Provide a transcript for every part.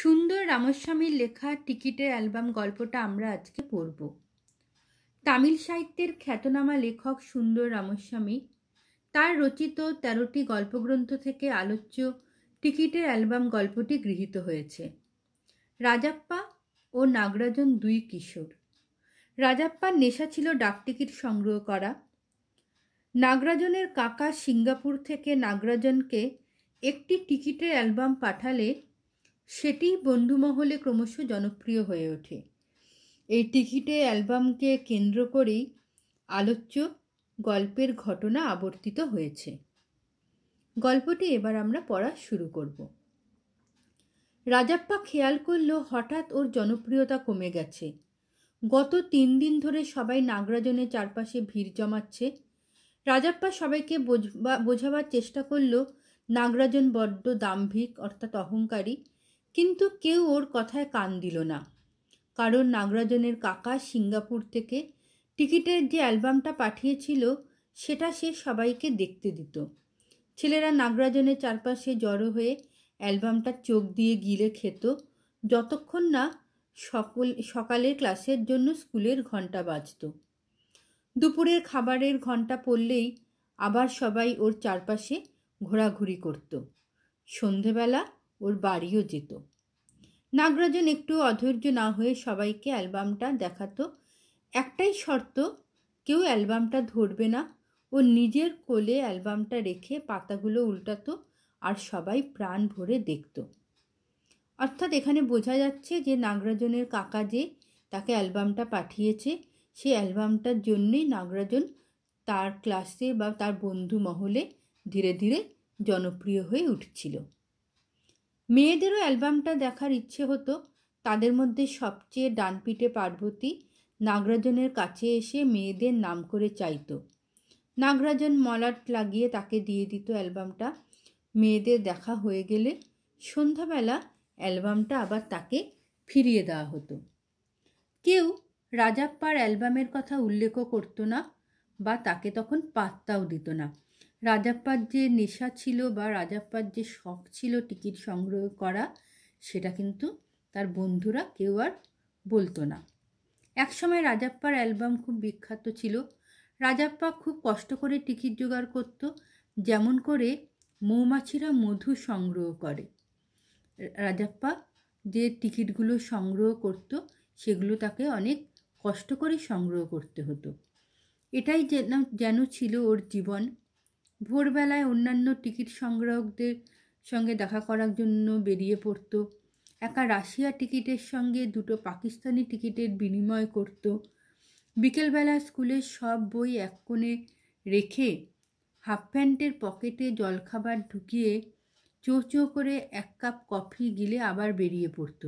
সুন্দর রামস্বামীর লেখা টিকিটের অ্যালবাম গল্পটা আমরা আজকে পড়ব তামিল সাহিত্যের খ্যাতনামা লেখক সুন্দর রামস্বামী তার রচিত তেরোটি গল্পগ্রন্থ থেকে আলোচ্য টিকিটের অ্যালবাম গল্পটি গৃহীত হয়েছে রাজাপ্পা ও নাগরাজন দুই কিশোর রাজাপ্পার নেশা ছিল ডাকটিকিট সংগ্রহ করা নাগরাজনের কাকা সিঙ্গাপুর থেকে নাগরাজনকে একটি টিকিটের অ্যালবাম পাঠালে সেটি বন্ধুমহলে ক্রমশ জনপ্রিয় হয়ে ওঠে এই টিকিটে অ্যালবামকে কেন্দ্র করেই আলোচ্য গল্পের ঘটনা আবর্তিত হয়েছে গল্পটি এবার আমরা পড়া শুরু করব রাজাপ্পা খেয়াল করল হঠাৎ ওর জনপ্রিয়তা কমে গেছে গত তিন দিন ধরে সবাই নাগরাজনের চারপাশে ভিড় জমাচ্ছে রাজাপ্পা সবাইকে বোঝাবার চেষ্টা করল নাগরাজন বড্ড দাম্ভিক অর্থাৎ অহংকারী কিন্তু কেউ ওর কথায় কান দিল না কারণ নাগরাজনের কাকা সিঙ্গাপুর থেকে টিকিটের যে অ্যালবামটা পাঠিয়েছিল সেটা সে সবাইকে দেখতে দিত ছেলেরা নাগরাজনের চারপাশে জড়ো হয়ে অ্যালবামটা চোখ দিয়ে গিলে খেত যতক্ষণ না সকল সকালের ক্লাসের জন্য স্কুলের ঘন্টা বাজত দুপুরের খাবারের ঘন্টা পড়লেই আবার সবাই ওর চারপাশে ঘোরাঘুরি করত সন্ধেবেলা ওর বাড়িও যেত নাগরাজন একটু অধৈর্য না হয়ে সবাইকে অ্যালবামটা দেখাতো একটাই শর্ত কেউ অ্যালবামটা ধরবে না ও নিজের কোলে অ্যালবামটা রেখে পাতাগুলো উল্টাতো আর সবাই প্রাণ ভরে দেখত অর্থাৎ এখানে বোঝা যাচ্ছে যে নাগরাজনের কাকা যে তাকে অ্যালবামটা পাঠিয়েছে সেই অ্যালবামটার জন্যেই নাগরাজন তার ক্লাসে বা তার বন্ধু মহলে ধীরে ধীরে জনপ্রিয় হয়ে উঠছিল মেয়েদেরও অ্যালবামটা দেখার ইচ্ছে হতো তাদের মধ্যে সবচেয়ে ডানপিটে পার্বতী নাগরাজনের কাছে এসে মেয়েদের নাম করে চাইত নাগরাজন মলাট লাগিয়ে তাকে দিয়ে দিত অ্যালবামটা মেয়েদের দেখা হয়ে গেলে সন্ধ্যাবেলা অ্যালবামটা আবার তাকে ফিরিয়ে দেওয়া হতো কেউ রাজাপ্পার অ্যালবামের কথা উল্লেখও করতো না বা তাকে তখন পাত্তাও দিত না রাজাপ্পার যে নেশা ছিল বা রাজাপ্পার যে শখ ছিল টিকিট সংগ্রহ করা সেটা কিন্তু তার বন্ধুরা কেউ আর বলতো না একসময় রাজাপ্পার অ্যালবাম খুব বিখ্যাত ছিল রাজাপ্পা খুব কষ্ট করে টিকিট জোগাড় করত যেমন করে মৌমাছিরা মধু সংগ্রহ করে রাজাপ্পা যে টিকিটগুলো সংগ্রহ করত সেগুলো তাকে অনেক কষ্ট করে সংগ্রহ করতে হতো এটাই যেন যেন ছিল ওর জীবন ভোরবেলায় অন্যান্য টিকিট সংগ্রাহকদের সঙ্গে দেখা করার জন্য বেরিয়ে পড়ত একা রাশিয়া টিকিটের সঙ্গে দুটো পাকিস্তানি টিকিটের বিনিময় করত বিকেলবেলা স্কুলের সব বই এক কোণে রেখে হাফ প্যান্টের পকেটে জলখাবার ঢুকিয়ে চো চো করে এক কাপ কফি গিলে আবার বেরিয়ে পড়ত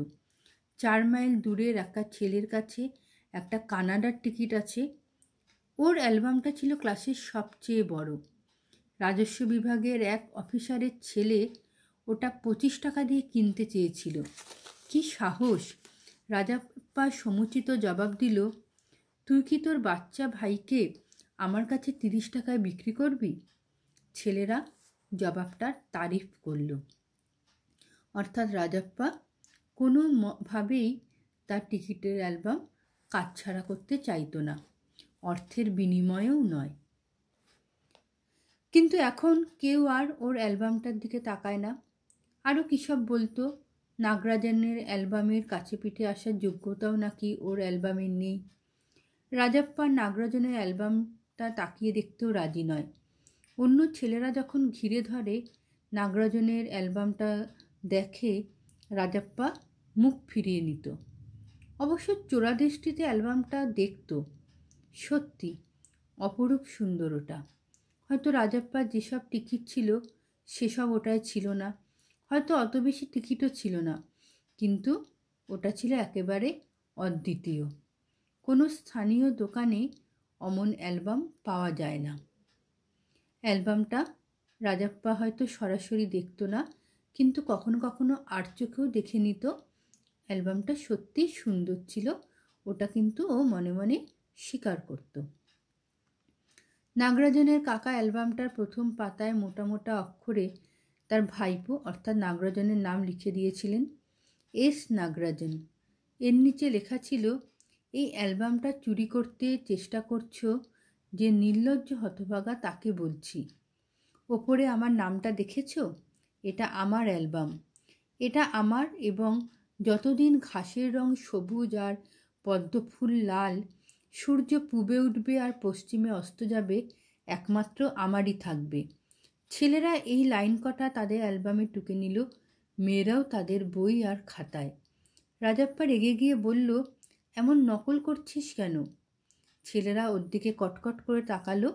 চার মাইল দূরের একটা ছেলের কাছে একটা কানাডার টিকিট আছে ওর অ্যালবামটা ছিল ক্লাসের সবচেয়ে বড় রাজস্ব বিভাগের এক অফিসারের ছেলে ওটা পঁচিশ টাকা দিয়ে কিনতে চেয়েছিল কি সাহস রাজাপ্পা সমুচিত জবাব দিল তুই কি তোর বাচ্চা ভাইকে আমার কাছে তিরিশ টাকায় বিক্রি করবি ছেলেরা জবাবটার তারিফ করল অর্থাৎ রাজাপ্পা কোনোভাবেই তার টিকিটের অ্যালবাম কাজ ছাড়া করতে চাইতো না অর্থের বিনিময়েও নয় কিন্তু এখন কেউ আর ওর অ্যালবামটার দিকে তাকায় না আরও কী সব বলতো নাগরাজনের অ্যালবামের কাছে পিঠে আসার যোগ্যতাও নাকি ওর অ্যালবামের নেই রাজাপ্পার নাগরাজনের অ্যালবামটা তাকিয়ে দেখতেও রাজি নয় অন্য ছেলেরা যখন ঘিরে ধরে নাগরাজনের অ্যালবামটা দেখে রাজাপ্পা মুখ ফিরিয়ে নিত অবশ্য চোরাদৃষ্টিতে অ্যালবামটা দেখত সত্যি অপরূপ সুন্দর ওটা হয়তো রাজাপ্পার যেসব টিকিট ছিল সেসব ওটায় ছিল না হয়তো অত বেশি টিকিটও ছিল না কিন্তু ওটা ছিল একেবারে অদ্বিতীয় কোনো স্থানীয় দোকানে অমন অ্যালবাম পাওয়া যায় না অ্যালবামটা রাজাপ্পা হয়তো সরাসরি দেখতো না কিন্তু কখনো কখনো আর চোখেও দেখে নিত অ্যালবামটা সত্যিই সুন্দর ছিল ওটা কিন্তু ও মনে মনে স্বীকার করতো নাগরাজনের কাকা অ্যালবামটার প্রথম পাতায় মোটা মোটা অক্ষরে তার ভাইপো অর্থাৎ নাগরাজনের নাম লিখে দিয়েছিলেন এস নাগরাজন এর নিচে লেখা ছিল এই অ্যালবামটা চুরি করতে চেষ্টা করছো যে নির্লজ্জ হতভাগা তাকে বলছি ওপরে আমার নামটা দেখেছ এটা আমার অ্যালবাম এটা আমার এবং যতদিন ঘাসের রং সবুজ আর পদ্মফুল লাল সূর্য পূবে উঠবে আর পশ্চিমে অস্ত যাবে একমাত্র আমারই থাকবে ছেলেরা এই লাইন কটা তাদের অ্যালবামে টুকে নিল মেয়েরাও তাদের বই আর খাতায় রাজাপ্পা রেগে গিয়ে বলল এমন নকল করছিস কেন ছেলেরা ওর দিকে কটকট করে তাকালো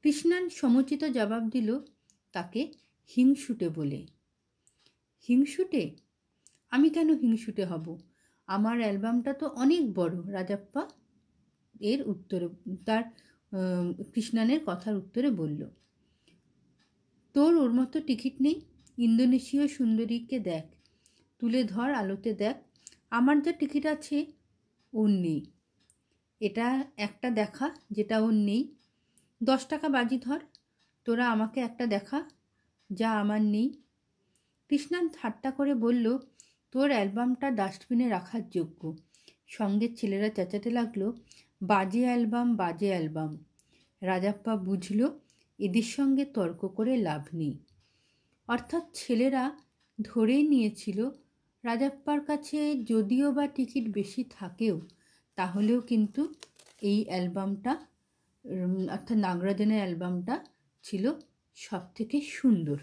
কৃষ্ণান সমুচিত জবাব দিল তাকে হিংসুটে বলে হিংসুটে আমি কেন হিংসুটে হব আমার অ্যালবামটা তো অনেক বড় রাজাপ্পা এর উত্তরে তার কৃষ্ণানের কথার উত্তরে বলল তোর ওর মতো টিকিট নেই ইন্দোনেশীয় সুন্দরীকে দেখ তুলে ধর আলোতে দেখ আমার যা টিকিট আছে ওর নেই এটা একটা দেখা যেটা ওর নেই দশ টাকা বাজি ধর তোরা আমাকে একটা দেখা যা আমার নেই কৃষ্ণান ঠাট্টা করে বলল তোর অ্যালবামটা ডাস্টবিনে রাখার যোগ্য সঙ্গে ছেলেরা চেঁচাতে লাগলো বাজে অ্যালবাম বাজে অ্যালবাম রাজাপ্পা বুঝল এদের সঙ্গে তর্ক করে লাভ নেই অর্থাৎ ছেলেরা ধরেই নিয়েছিল রাজাপ্পার কাছে যদিও বা টিকিট বেশি থাকেও তাহলেও কিন্তু এই অ্যালবামটা অর্থাৎ নাগরাজনের অ্যালবামটা ছিল সব থেকে সুন্দর